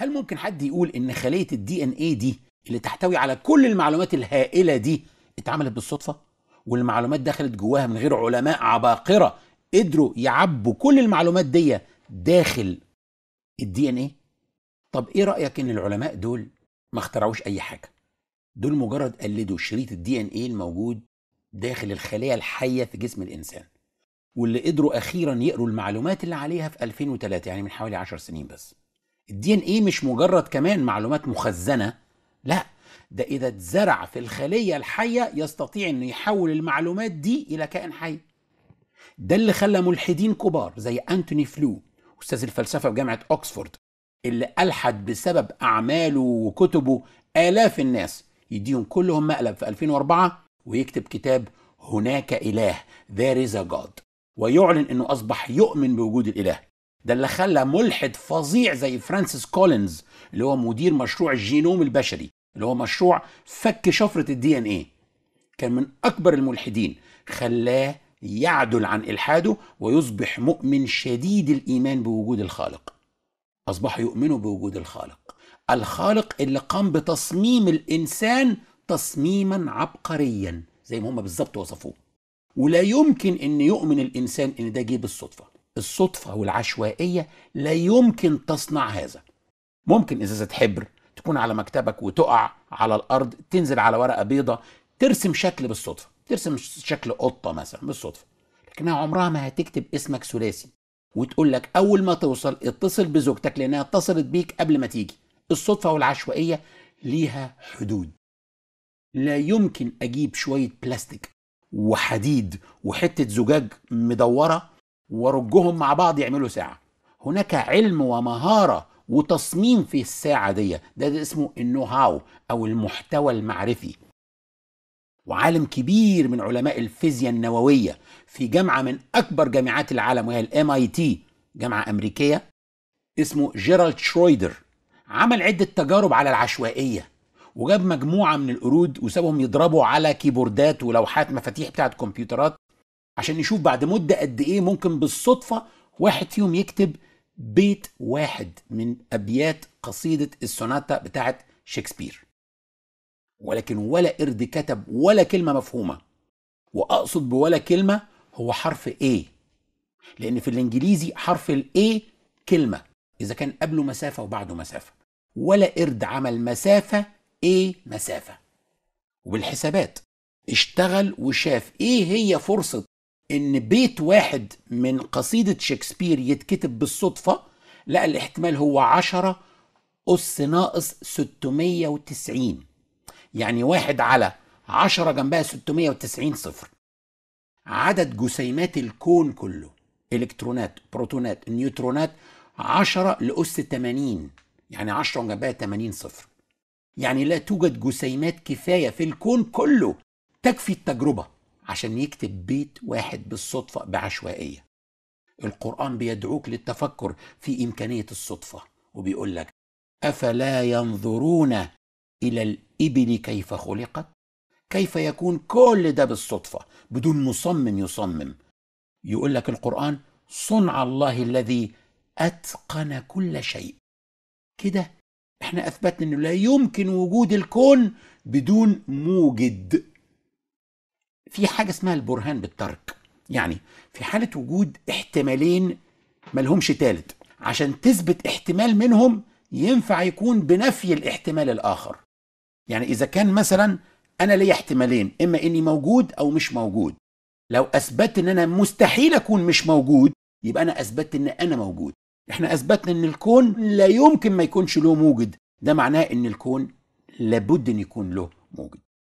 هل ممكن حد يقول ان خليه الدي ان ايه دي اللي تحتوي على كل المعلومات الهائله دي اتعملت بالصدفه والمعلومات دخلت جواها من غير علماء عباقره قدروا يعبوا كل المعلومات دي داخل الدي ان ايه طب ايه رايك ان العلماء دول ما اخترعوش اي حاجه دول مجرد قلدوا شريط الدي ان ايه الموجود داخل الخليه الحيه في جسم الانسان واللي قدروا اخيرا يقروا المعلومات اللي عليها في 2003 يعني من حوالي 10 سنين بس الدي ان ايه مش مجرد كمان معلومات مخزنه لا ده اذا اتزرع في الخليه الحيه يستطيع انه يحول المعلومات دي الى كائن حي ده اللي خلى ملحدين كبار زي انتوني فلو استاذ الفلسفه في جامعه اوكسفورد اللي الحد بسبب اعماله وكتبه الاف الناس يديهم كلهم مقلب في 2004 ويكتب كتاب هناك اله there is a god ويعلن انه اصبح يؤمن بوجود الاله ده اللي خلى ملحد فظيع زي فرانسيس كولينز اللي هو مدير مشروع الجينوم البشري اللي هو مشروع فك شفرة الدي ان ايه كان من اكبر الملحدين خلاه يعدل عن الحاده ويصبح مؤمن شديد الايمان بوجود الخالق اصبح يؤمن بوجود الخالق الخالق اللي قام بتصميم الانسان تصميما عبقريا زي ما هم بالظبط وصفوه ولا يمكن ان يؤمن الانسان ان ده جه بالصدفه الصدفة والعشوائية لا يمكن تصنع هذا ممكن إزازة حبر تكون على مكتبك وتقع على الأرض تنزل على ورقة بيضة ترسم شكل بالصدفة ترسم شكل قطة مثلا بالصدفة لكنها عمرها ما هتكتب اسمك ثلاثي وتقول لك أول ما توصل اتصل بزوجتك لأنها اتصلت بيك قبل ما تيجي الصدفة والعشوائية ليها حدود لا يمكن أجيب شوية بلاستيك وحديد وحتة زجاج مدورة ورجهم مع بعض يعملوا ساعة هناك علم ومهارة وتصميم في الساعة دي ده, ده اسمه النو هاو أو المحتوى المعرفي وعالم كبير من علماء الفيزياء النووية في جامعة من أكبر جامعات العالم وهي الام اي تي جامعة أمريكية اسمه جيرالد شرويدر عمل عدة تجارب على العشوائية وجاب مجموعة من القرود وسابهم يضربوا على كيبوردات ولوحات مفاتيح بتاعت كمبيوترات عشان نشوف بعد مدة قد إيه ممكن بالصدفة واحد فيهم يكتب بيت واحد من أبيات قصيدة السوناتا بتاعت شكسبير ولكن ولا قرد كتب ولا كلمة مفهومة وأقصد بولا كلمة هو حرف A لأن في الإنجليزي حرف ال A كلمة إذا كان قبله مسافة وبعده مسافة ولا قرد عمل مسافة A مسافة وبالحسابات اشتغل وشاف ايه هي فرصة ان بيت واحد من قصيدة شكسبير يتكتب بالصدفة لا الاحتمال هو عشرة أس ناقص 690 يعني واحد على عشرة جنبها 690 صفر عدد جسيمات الكون كله إلكترونات بروتونات نيوترونات 10 لأس 80 يعني 10 جنبها 80 صفر يعني لا توجد جسيمات كفاية في الكون كله تكفي التجربة عشان يكتب بيت واحد بالصدفة بعشوائية القرآن بيدعوك للتفكر في إمكانية الصدفة وبيقول لك أفلا ينظرون إلى الإبل كيف خلقت كيف يكون كل ده بالصدفة بدون مصمم يصمم يقول لك القرآن صنع الله الذي أتقن كل شيء كده احنا اثبتنا انه لا يمكن وجود الكون بدون موجد في حاجه اسمها البرهان بالترك يعني في حاله وجود احتمالين ملهمش تالت عشان تثبت احتمال منهم ينفع يكون بنفي الاحتمال الاخر يعني اذا كان مثلا انا لي احتمالين اما اني موجود او مش موجود لو اثبت ان انا مستحيل اكون مش موجود يبقى انا اثبت ان انا موجود احنا اثبتنا ان الكون لا يمكن ما يكونش له موجد ده معناه ان الكون لابد ان يكون له موجد